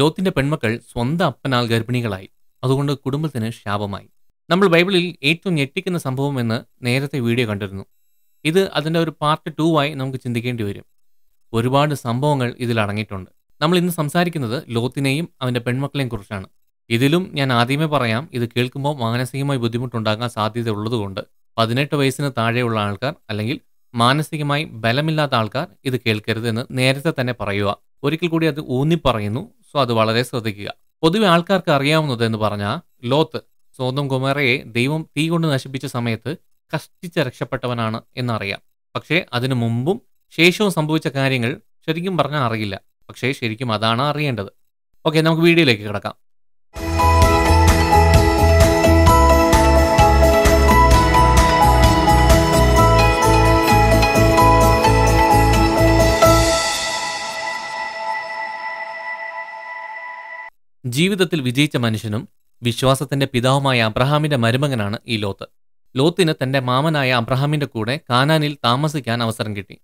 ലോത്തിന്റെ പെൺമക്കൾ സ്വന്തം അപ്പനാൽ ഗർഭിണികളായി അതുകൊണ്ട് കുടുംബത്തിന് ശാപമായി നമ്മൾ ബൈബിളിൽ ഏറ്റവും ഞെട്ടിക്കുന്ന സംഭവം എന്ന് നേരത്തെ വീഡിയോ കണ്ടിരുന്നു ഇത് അതിൻ്റെ ഒരു പാർട്ട് ടു ആയി നമുക്ക് ചിന്തിക്കേണ്ടി വരും ഒരുപാട് സംഭവങ്ങൾ ഇതിൽ അടങ്ങിയിട്ടുണ്ട് നമ്മൾ ഇന്ന് സംസാരിക്കുന്നത് ലോത്തിനെയും അവൻ്റെ പെൺമക്കളെയും കുറിച്ചാണ് ഇതിലും ഞാൻ ആദ്യമേ പറയാം ഇത് കേൾക്കുമ്പോൾ മാനസികമായി ബുദ്ധിമുട്ടുണ്ടാകാൻ സാധ്യത ഉള്ളതുകൊണ്ട് പതിനെട്ട് വയസ്സിന് താഴെയുള്ള ആൾക്കാർ അല്ലെങ്കിൽ മാനസികമായി ബലമില്ലാത്ത ആൾക്കാർ ഇത് കേൾക്കരുത് എന്ന് നേരത്തെ തന്നെ പറയുക ഒരിക്കൽ കൂടി അത് ഊന്നി പറയുന്നു സോ അത് വളരെ ശ്രദ്ധിക്കുക പൊതുവെ ആൾക്കാർക്ക് അറിയാവുന്നത് എന്ന് പറഞ്ഞാൽ ലോത്ത് സ്വന്തം കുമാരയെ ദൈവം തീ കൊണ്ട് നശിപ്പിച്ച സമയത്ത് കഷ്ടിച്ച് രക്ഷപ്പെട്ടവനാണ് എന്നറിയാം പക്ഷേ അതിനു മുമ്പും ശേഷവും സംഭവിച്ച കാര്യങ്ങൾ ശരിക്കും പറഞ്ഞാൽ അറിയില്ല പക്ഷേ ശരിക്കും അതാണ് അറിയേണ്ടത് ഓക്കെ നമുക്ക് വീഡിയോയിലേക്ക് കിടക്കാം ജീവിതത്തിൽ വിജയിച്ച മനുഷ്യനും വിശ്വാസത്തിന്റെ പിതാവുമായ അബ്രഹാമിന്റെ മരുമകനാണ് ഈ ലോത്ത് ലോത്തിന് തന്റെ മാമനായ അബ്രഹാമിന്റെ കൂടെ കാനാനിൽ താമസിക്കാൻ അവസരം കിട്ടി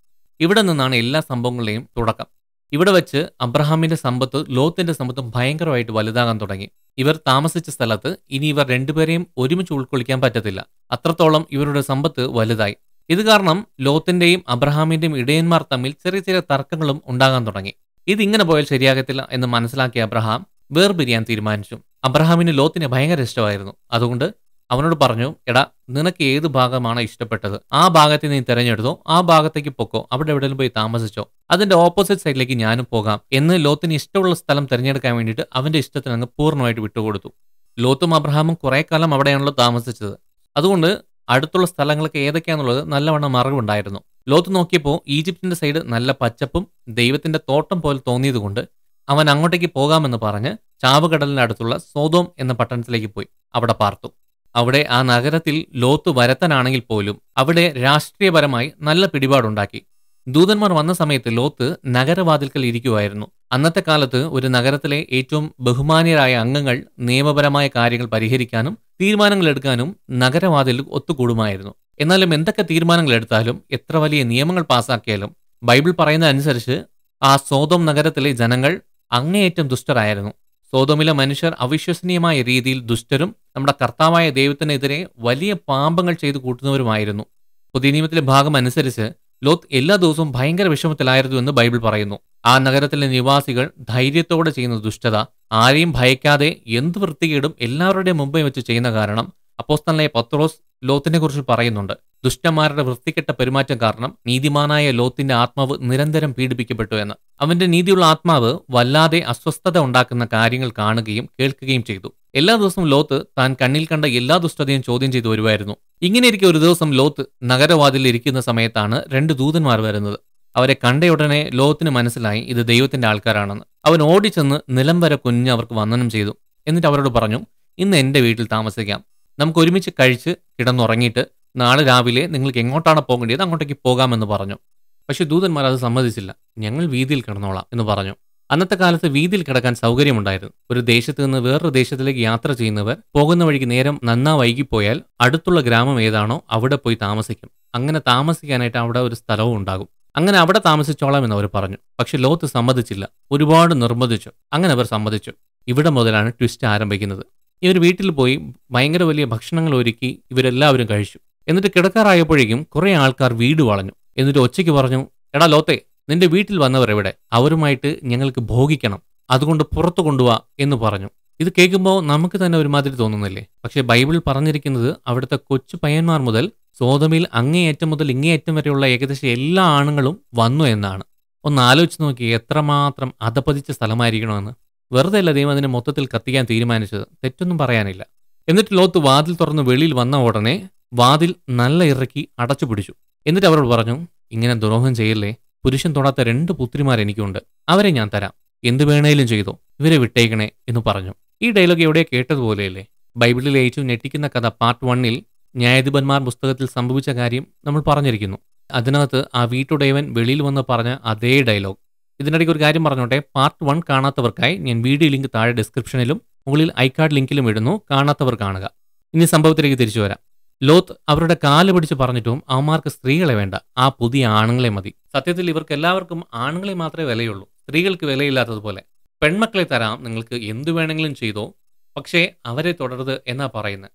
ഇവിടെ നിന്നാണ് എല്ലാ സംഭവങ്ങളുടെയും തുടക്കം ഇവിടെ വെച്ച് അബ്രഹാമിന്റെ സമ്പത്ത് ലോത്തിന്റെ സമ്പത്തും ഭയങ്കരമായിട്ട് വലുതാകാൻ തുടങ്ങി ഇവർ താമസിച്ച സ്ഥലത്ത് ഇനി ഇവർ രണ്ടുപേരെയും ഒരുമിച്ച് ഉൾക്കൊള്ളിക്കാൻ പറ്റത്തില്ല അത്രത്തോളം ഇവരുടെ സമ്പത്ത് വലുതായി ഇത് കാരണം ലോത്തിന്റെയും അബ്രഹാമിന്റെയും ഇടയന്മാർ തമ്മിൽ ചെറിയ ചെറിയ തർക്കങ്ങളും ഉണ്ടാകാൻ തുടങ്ങി ഇതിങ്ങനെ പോയാൽ ശരിയാകത്തില്ല എന്ന് മനസ്സിലാക്കിയ അബ്രഹാം വേർപിരിയാൻ തീരുമാനിച്ചു അബ്രഹാമിന് ലോത്തിനെ ഭയങ്കര ഇഷ്ടമായിരുന്നു അതുകൊണ്ട് അവനോട് പറഞ്ഞു എടാ നിനക്ക് ഏത് ഭാഗമാണ് ഇഷ്ടപ്പെട്ടത് ആ ഭാഗത്തെ നീ തിരഞ്ഞെടുത്തോ ആ ഭാഗത്തേക്ക് പൊക്കോ അവിടെ എവിടെയെങ്കിലും പോയി താമസിച്ചോ അതിന്റെ ഓപ്പോസിറ്റ് സൈഡിലേക്ക് ഞാനും പോകാം എന്ന് ലോത്തിന് ഇഷ്ടമുള്ള സ്ഥലം തിരഞ്ഞെടുക്കാൻ വേണ്ടിയിട്ട് അവന്റെ ഇഷ്ടത്തിന് അങ്ങ് പൂർണ്ണമായിട്ട് വിട്ടുകൊടുത്തു ലോത്തും അബ്രഹാമും കുറെ കാലം അവിടെയാണല്ലോ താമസിച്ചത് അതുകൊണ്ട് അടുത്തുള്ള സ്ഥലങ്ങളൊക്കെ ഏതൊക്കെയാണെന്നുള്ളത് നല്ലവണ്ണം അറിവുണ്ടായിരുന്നു ലോത്ത് നോക്കിയപ്പോൾ ഈജിപ്തിന്റെ സൈഡ് നല്ല പച്ചപ്പും ദൈവത്തിന്റെ തോട്ടം പോലെ തോന്നിയതുകൊണ്ട് അവൻ അങ്ങോട്ടേക്ക് പോകാമെന്ന് പറഞ്ഞ് ചാവുകടലിനടുത്തുള്ള സോതോം എന്ന പട്ടണത്തിലേക്ക് പോയി അവിടെ പാർത്തു അവിടെ ആ നഗരത്തിൽ ലോത്ത് വരത്തനാണെങ്കിൽ പോലും അവിടെ രാഷ്ട്രീയപരമായി നല്ല പിടിപാടുണ്ടാക്കി ദൂതന്മാർ വന്ന സമയത്ത് ലോത്ത് നഗരവാതിൽക്കൽ ഇരിക്കുമായിരുന്നു അന്നത്തെ കാലത്ത് ഒരു നഗരത്തിലെ ഏറ്റവും ബഹുമാനീയരായ അംഗങ്ങൾ നിയമപരമായ കാര്യങ്ങൾ പരിഹരിക്കാനും തീരുമാനങ്ങൾ എടുക്കാനും നഗരവാതിൽ ഒത്തുകൂടുമായിരുന്നു എന്നാലും എന്തൊക്കെ തീരുമാനങ്ങൾ എടുത്താലും എത്ര വലിയ നിയമങ്ങൾ പാസാക്കിയാലും ബൈബിൾ പറയുന്ന അനുസരിച്ച് ആ സോതം നഗരത്തിലെ ജനങ്ങൾ അങ്ങേയറ്റം ദുഷ്ടരായിരുന്നു സോതോമിലെ മനുഷ്യർ അവിശ്വസനീയമായ രീതിയിൽ ദുഷ്ടരും നമ്മുടെ കർത്താവായ ദൈവത്തിനെതിരെ വലിയ പാമ്പങ്ങൾ ചെയ്തു കൂട്ടുന്നവരുമായിരുന്നു പുതിയ നിയമത്തിലെ ഭാഗം അനുസരിച്ച് ലോത്ത് എല്ലാ ദിവസവും ഭയങ്കര വിഷമത്തിലായിരുന്നു എന്ന് ബൈബിൾ പറയുന്നു ആ നഗരത്തിലെ നിവാസികൾ ധൈര്യത്തോടെ ചെയ്യുന്ന ദുഷ്ടത ആരെയും ഭയക്കാതെ എന്ത് വൃത്തികേടും എല്ലാവരുടെയും മുമ്പേ വെച്ച് ചെയ്യുന്ന കാരണം അപ്പോസ്തലനായ പത്രോസ് ലോത്തിനെ കുറിച്ച് പറയുന്നുണ്ട് ദുഷ്ടന്മാരുടെ വൃത്തികെട്ട പെരുമാറ്റം കാരണം നീതിമാനായ ലോത്തിന്റെ ആത്മാവ് നിരന്തരം പീഡിപ്പിക്കപ്പെട്ടു എന്ന് അവന്റെ നീതിയുള്ള ആത്മാവ് വല്ലാതെ അസ്വസ്ഥത ഉണ്ടാക്കുന്ന കാര്യങ്ങൾ കാണുകയും കേൾക്കുകയും ചെയ്തു എല്ലാ ദിവസവും ലോത്ത് താൻ കണ്ണിൽ കണ്ട എല്ലാ ദുഷ്ടതയും ചോദ്യം ചെയ്തു വരുമായിരുന്നു ഇങ്ങനെയിരിക്കെ ഒരു ദിവസം ലോത്ത് നഗരവാതിൽ ഇരിക്കുന്ന സമയത്താണ് രണ്ട് ദൂതന്മാർ വരുന്നത് അവരെ കണ്ടയുടനെ ലോത്തിന് മനസ്സിലായി ഇത് ദൈവത്തിന്റെ ആൾക്കാരാണെന്ന് അവൻ ഓടിച്ചെന്ന് നിലം വരെ കുഞ്ഞ് അവർക്ക് വന്ദനം ചെയ്തു എന്നിട്ട് അവരോട് പറഞ്ഞു ഇന്ന് എന്റെ വീട്ടിൽ താമസിക്കാം നമുക്ക് ഒരുമിച്ച് കഴിച്ച് കിടന്നുറങ്ങിയിട്ട് നാളെ രാവിലെ നിങ്ങൾക്ക് എങ്ങോട്ടാണ് പോകേണ്ടത് അങ്ങോട്ടേക്ക് പോകാമെന്ന് പറഞ്ഞു പക്ഷേ ദൂതന്മാർ അത് സമ്മതിച്ചില്ല ഞങ്ങൾ വീതിയിൽ കിടന്നോളാം എന്ന് പറഞ്ഞു അന്നത്തെ കാലത്ത് വീതിയിൽ കിടക്കാൻ സൗകര്യമുണ്ടായിരുന്നു ഒരു ദേശത്ത് നിന്ന് വേറൊരു ദേശത്തിലേക്ക് യാത്ര ചെയ്യുന്നവർ പോകുന്ന വഴിക്ക് നേരം നന്നാ വൈകിപ്പോയാൽ അടുത്തുള്ള ഗ്രാമം ഏതാണോ അവിടെ പോയി താമസിക്കും അങ്ങനെ താമസിക്കാനായിട്ട് അവിടെ ഒരു സ്ഥലവും ഉണ്ടാകും അങ്ങനെ അവിടെ താമസിച്ചോളാം എന്ന് അവർ പറഞ്ഞു പക്ഷെ ലോത്ത് സമ്മതിച്ചില്ല ഒരുപാട് നിർബന്ധിച്ചു അങ്ങനെ അവർ സമ്മതിച്ചു ഇവിടെ മുതലാണ് ട്വിസ്റ്റ് ആരംഭിക്കുന്നത് ഇവർ വീട്ടിൽ പോയി ഭയങ്കര വലിയ ഭക്ഷണങ്ങൾ ഒരുക്കി ഇവരെല്ലാവരും കഴിച്ചു എന്നിട്ട് കിടക്കാറായപ്പോഴേക്കും കുറേ ആൾക്കാർ വീട് വളഞ്ഞു എന്നിട്ട് ഒച്ചയ്ക്ക് പറഞ്ഞു എടാ ലോത്തെ നിന്റെ വീട്ടിൽ വന്നവർ എവിടെ അവരുമായിട്ട് ഞങ്ങൾക്ക് ഭോഗിക്കണം അതുകൊണ്ട് പുറത്തു കൊണ്ടുപോവാ എന്ന് പറഞ്ഞു ഇത് കേൾക്കുമ്പോൾ നമുക്ക് തന്നെ ഒരുമാതിരി തോന്നുന്നില്ലേ പക്ഷേ ബൈബിൾ പറഞ്ഞിരിക്കുന്നത് അവിടുത്തെ കൊച്ചു പയ്യന്മാർ മുതൽ സോതമിൽ അങ്ങേയറ്റം മുതൽ ഇങ്ങേയറ്റം വരെയുള്ള ഏകദേശം എല്ലാ ആണുങ്ങളും വന്നു എന്നാണ് ഒന്ന് ആലോചിച്ച് നോക്കി എത്രമാത്രം അധപതിച്ച സ്ഥലമായിരിക്കണമെന്ന് വെറുതെ അല്ല ദൈവം അതിനെ മൊത്തത്തിൽ കത്തിക്കാൻ തീരുമാനിച്ചത് തെറ്റൊന്നും പറയാനില്ല എന്നിട്ട് ലോത്ത് വാതിൽ തുറന്ന് വെളിയിൽ വന്ന ഉടനെ വാതിൽ നല്ല ഇറക്കി അടച്ചു പിടിച്ചു എന്നിട്ട് അവരോട് പറഞ്ഞു ഇങ്ങനെ ദ്രോഹം ചെയ്യല്ലേ പുരുഷൻ തൊടാത്ത രണ്ട് പുത്രിമാർ എനിക്കുണ്ട് അവരെ ഞാൻ തരാം എന്ത് വേണേലും ചെയ്തോ ഇവരെ വിട്ടേക്കണേ എന്ന് പറഞ്ഞു ഈ ഡയലോഗ് എവിടെ കേട്ടതുപോലെയല്ലേ ബൈബിളിൽ ഏറ്റവും ഞെട്ടിക്കുന്ന കഥ പാർട്ട് വണ്ണിൽ ന്യായാധിപന്മാർ പുസ്തകത്തിൽ സംഭവിച്ച കാര്യം നമ്മൾ പറഞ്ഞിരിക്കുന്നു അതിനകത്ത് ആ വീട്ടുടയവൻ വെളിയിൽ വന്ന് പറഞ്ഞ അതേ ഡയലോഗ് ഇതിനിടയ്ക്ക് ഒരു കാര്യം പറഞ്ഞോട്ടെ പാർട്ട് വൺ കാണാത്തവർക്കായി ഞാൻ വീഡിയോ ലിങ്ക് താഴെ ഡിസ്ക്രിപ്ഷനിലും മുകളിൽ ഐ കാർഡ് ലിങ്കിലും ഇടുന്നു കാണാത്തവർ കാണുക ഇനി സംഭവത്തിലേക്ക് തിരിച്ചു വരാം ലോത്ത് അവരുടെ കാല് പിടിച്ച് പറഞ്ഞിട്ടും അവന്മാർക്ക് സ്ത്രീകളെ വേണ്ട ആ പുതിയ ആണുങ്ങളെ മതി സത്യത്തിൽ ഇവർക്ക് എല്ലാവർക്കും ആണുങ്ങളെ മാത്രമേ വിലയുള്ളൂ സ്ത്രീകൾക്ക് വിലയില്ലാത്തതുപോലെ പെൺമക്കളെ തരാം നിങ്ങൾക്ക് എന്തു വേണമെങ്കിലും ചെയ്തോ പക്ഷേ അവരെ തുടരുത് എന്നാ പറയുന്നത്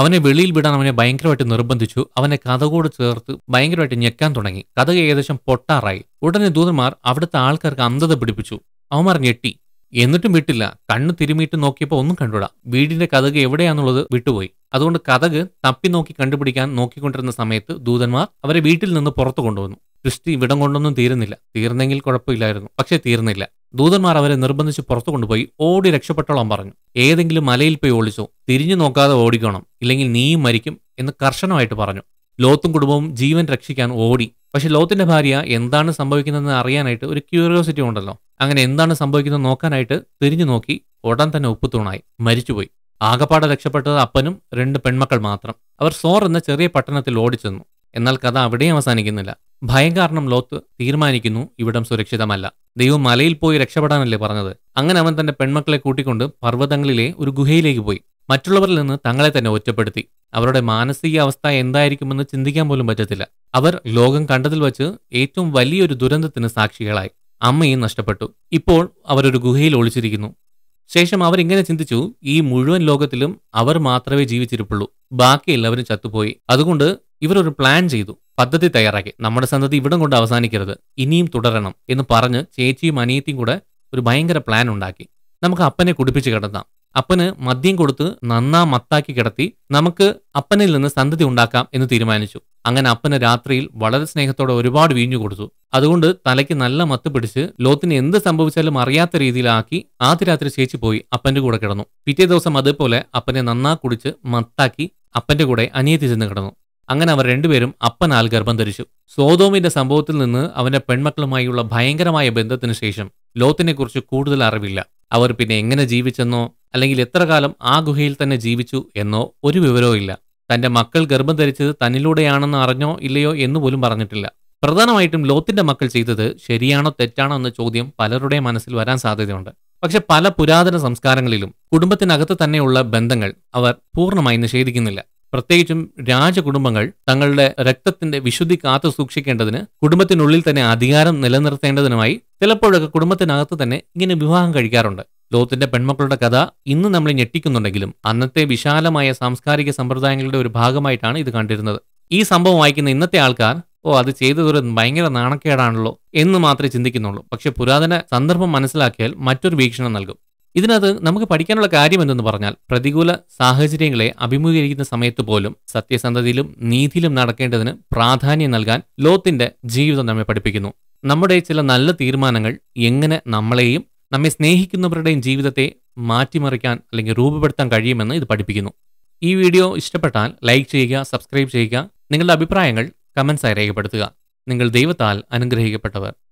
അവനെ വെളിയിൽ വിടാൻ അവനെ ഭയങ്കരമായിട്ട് നിർബന്ധിച്ചു അവനെ കഥകോട് ചേർത്ത് ഭയങ്കരമായിട്ട് ഞെക്കാൻ തുടങ്ങി കഥക ഏകദേശം പൊട്ടാറായി ഉടനെ ദൂതന്മാർ അവിടുത്തെ ആൾക്കാർക്ക് അന്ധത പിടിപ്പിച്ചു അവന്മാർ ഞെട്ടി എന്നിട്ടും വിട്ടില്ല കണ്ണ് തിരുമിയിട്ട് നോക്കിയപ്പോൾ ഒന്നും കണ്ടുവിടാം വീടിന്റെ കഥക എവിടെയാന്നുള്ളത് വിട്ടുപോയി അതുകൊണ്ട് കഥക് തപ്പി നോക്കി കണ്ടുപിടിക്കാൻ നോക്കിക്കൊണ്ടിരുന്ന സമയത്ത് ദൂതന്മാർ അവരെ വീട്ടിൽ നിന്ന് പുറത്തു കൊണ്ടുവന്നു ക്രിസ്റ്റി ഇവിടം കൊണ്ടൊന്നും തീരുന്നില്ല തീർന്നെങ്കിൽ കുഴപ്പമില്ലായിരുന്നു പക്ഷേ തീർന്നില്ല ദൂതന്മാർ അവരെ നിർബന്ധിച്ച് പുറത്തു കൊണ്ടുപോയി ഓടി രക്ഷപ്പെട്ടോളാൻ പറഞ്ഞു ഏതെങ്കിലും മലയിൽ പോയി ഒളിച്ചോ തിരിഞ്ഞു നോക്കാതെ ഓടിക്കണം ഇല്ലെങ്കിൽ നീയും മരിക്കും എന്ന് കർശനമായിട്ട് പറഞ്ഞു ലോത്തും കുടുംബവും ജീവൻ രക്ഷിക്കാൻ ഓടി പക്ഷെ ലോത്തിന്റെ ഭാര്യ എന്താണ് സംഭവിക്കുന്നതെന്ന് അറിയാനായിട്ട് ഒരു ക്യൂരിയോസിറ്റി ഉണ്ടല്ലോ അങ്ങനെ എന്താണ് സംഭവിക്കുന്നത് നോക്കാനായിട്ട് തിരിഞ്ഞു നോക്കി ഉടൻ തന്നെ ഒപ്പുത്തൂണായി മരിച്ചുപോയി ആകപ്പാടെ രക്ഷപ്പെട്ടത് അപ്പനും രണ്ട് പെൺമക്കൾ മാത്രം അവർ സോർ എന്ന ചെറിയ പട്ടണത്തിൽ ഓടിച്ചെന്നു എന്നാൽ കഥ അവിടെയും അവസാനിക്കുന്നില്ല ഭയം കാരണം ലോത്ത് തീരുമാനിക്കുന്നു ഇവിടം സുരക്ഷിതമല്ല ദൈവം മലയിൽ പോയി രക്ഷപ്പെടാനല്ലേ പറഞ്ഞത് അങ്ങനെ അവൻ തന്റെ പെൺമക്കളെ കൂട്ടിക്കൊണ്ട് പർവ്വതങ്ങളിലെ ഒരു ഗുഹയിലേക്ക് പോയി മറ്റുള്ളവരിൽ നിന്ന് തങ്ങളെ തന്നെ ഒറ്റപ്പെടുത്തി അവരുടെ മാനസിക അവസ്ഥ എന്തായിരിക്കുമെന്ന് ചിന്തിക്കാൻ പോലും പറ്റത്തില്ല അവർ ലോകം കണ്ടതിൽ വച്ച് ഏറ്റവും വലിയൊരു ദുരന്തത്തിന് സാക്ഷികളായി അമ്മയും നഷ്ടപ്പെട്ടു ഇപ്പോൾ അവരൊരു ഗുഹയിൽ ഒളിച്ചിരിക്കുന്നു ശേഷം അവരിങ്ങനെ ചിന്തിച്ചു ഈ മുഴുവൻ ലോകത്തിലും അവർ മാത്രമേ ജീവിച്ചിരിപ്പുള്ളൂ ബാക്കി എല്ലാവരും ചത്തുപോയി അതുകൊണ്ട് ഒരു പ്ലാൻ ചെയ്തു പദ്ധതി തയ്യാറാക്കി നമ്മുടെ സന്തതി ഇവിടം കൊണ്ട് അവസാനിക്കരുത് ഇനിയും തുടരണം എന്ന് പറഞ്ഞ് ചേച്ചിയും അനിയത്തിയും കൂടെ ഒരു ഭയങ്കര പ്ലാൻ ഉണ്ടാക്കി നമുക്ക് അപ്പനെ കുടിപ്പിച്ച് കിടത്താം അപ്പന് മദ്യം കൊടുത്ത് നന്നാ മത്താക്കി കിടത്തി നമുക്ക് അപ്പനിൽ നിന്ന് സന്തതി ഉണ്ടാക്കാം എന്ന് തീരുമാനിച്ചു അങ്ങനെ അപ്പന് രാത്രിയിൽ വളരെ സ്നേഹത്തോടെ ഒരുപാട് വീഞ്ഞു കൊടുത്തു അതുകൊണ്ട് തലയ്ക്ക് നല്ല മത്ത് പിടിച്ച് ലോത്തിന് എന്ത് സംഭവിച്ചാലും അറിയാത്ത രീതിയിലാക്കി ആദ്യ രാത്രി ചേച്ചി പോയി അപ്പന്റെ കൂടെ കിടന്നു പിറ്റേ ദിവസം അതേപോലെ അപ്പനെ നന്നാ കുടിച്ച് മത്താക്കി അപ്പന്റെ കൂടെ അനിയത്തി ചെന്ന് കിടന്നു അങ്ങനെ അവർ രണ്ടുപേരും അപ്പനാൽ ഗർഭം ധരിച്ചു സോതോമിന്റെ സംഭവത്തിൽ നിന്ന് അവന്റെ പെൺമക്കളുമായുള്ള ഭയങ്കരമായ ബന്ധത്തിന് ശേഷം ലോത്തിനെക്കുറിച്ച് കൂടുതൽ അറിവില്ല അവർ പിന്നെ എങ്ങനെ ജീവിച്ചെന്നോ അല്ലെങ്കിൽ എത്ര കാലം ആ ഗുഹയിൽ തന്നെ ജീവിച്ചു എന്നോ ഒരു വിവരവും ഇല്ല തന്റെ മക്കൾ ഗർഭം ധരിച്ചത് തന്നിലൂടെയാണെന്ന് അറിഞ്ഞോ ഇല്ലയോ എന്ന് പോലും പറഞ്ഞിട്ടില്ല പ്രധാനമായിട്ടും ലോത്തിന്റെ മക്കൾ ചെയ്തത് ശരിയാണോ തെറ്റാണോ എന്ന ചോദ്യം പലരുടെയും മനസ്സിൽ വരാൻ സാധ്യതയുണ്ട് പക്ഷെ പല പുരാതന സംസ്കാരങ്ങളിലും കുടുംബത്തിനകത്ത് തന്നെയുള്ള ബന്ധങ്ങൾ അവർ പൂർണ്ണമായി നിഷേധിക്കുന്നില്ല പ്രത്യേകിച്ചും രാജകുടുംബങ്ങൾ തങ്ങളുടെ രക്തത്തിന്റെ വിശുദ്ധി കാത്തു സൂക്ഷിക്കേണ്ടതിന് കുടുംബത്തിനുള്ളിൽ തന്നെ അധികാരം നിലനിർത്തേണ്ടതിനുമായി ചിലപ്പോഴൊക്കെ കുടുംബത്തിനകത്ത് തന്നെ ഇങ്ങനെ വിവാഹം കഴിക്കാറുണ്ട് ലോത്തിന്റെ പെൺമക്കളുടെ കഥ ഇന്ന് നമ്മളെ ഞെട്ടിക്കുന്നുണ്ടെങ്കിലും അന്നത്തെ വിശാലമായ സാംസ്കാരിക സമ്പ്രദായങ്ങളുടെ ഒരു ഭാഗമായിട്ടാണ് ഇത് കണ്ടിരുന്നത് ഈ സംഭവം വായിക്കുന്ന ഇന്നത്തെ ആൾക്കാർ ഓ അത് ചെയ്തതൊരു ഭയങ്കര നാണക്കേടാണല്ലോ എന്ന് മാത്രമേ ചിന്തിക്കുന്നുള്ളൂ പക്ഷെ പുരാതന സന്ദർഭം മനസ്സിലാക്കിയാൽ മറ്റൊരു വീക്ഷണം നൽകും ഇതിനകത്ത് നമുക്ക് പഠിക്കാനുള്ള കാര്യം എന്തെന്ന് പറഞ്ഞാൽ പ്രതികൂല സാഹചര്യങ്ങളെ അഭിമുഖീകരിക്കുന്ന സമയത്ത് പോലും സത്യസന്ധതയിലും നീതിയിലും നടക്കേണ്ടതിന് പ്രാധാന്യം നൽകാൻ ലോത്തിന്റെ ജീവിതം നമ്മെ പഠിപ്പിക്കുന്നു നമ്മുടെ ചില നല്ല തീരുമാനങ്ങൾ എങ്ങനെ നമ്മളെയും നമ്മെ സ്നേഹിക്കുന്നവരുടെയും ജീവിതത്തെ മാറ്റിമറിക്കാൻ അല്ലെങ്കിൽ രൂപപ്പെടുത്താൻ കഴിയുമെന്ന് ഇത് പഠിപ്പിക്കുന്നു ഈ വീഡിയോ ഇഷ്ടപ്പെട്ടാൽ ലൈക്ക് ചെയ്യുക സബ്സ്ക്രൈബ് ചെയ്യുക നിങ്ങളുടെ അഭിപ്രായങ്ങൾ കമൻസായി രേഖപ്പെടുത്തുക നിങ്ങൾ ദൈവത്താൽ അനുഗ്രഹിക്കപ്പെട്ടവർ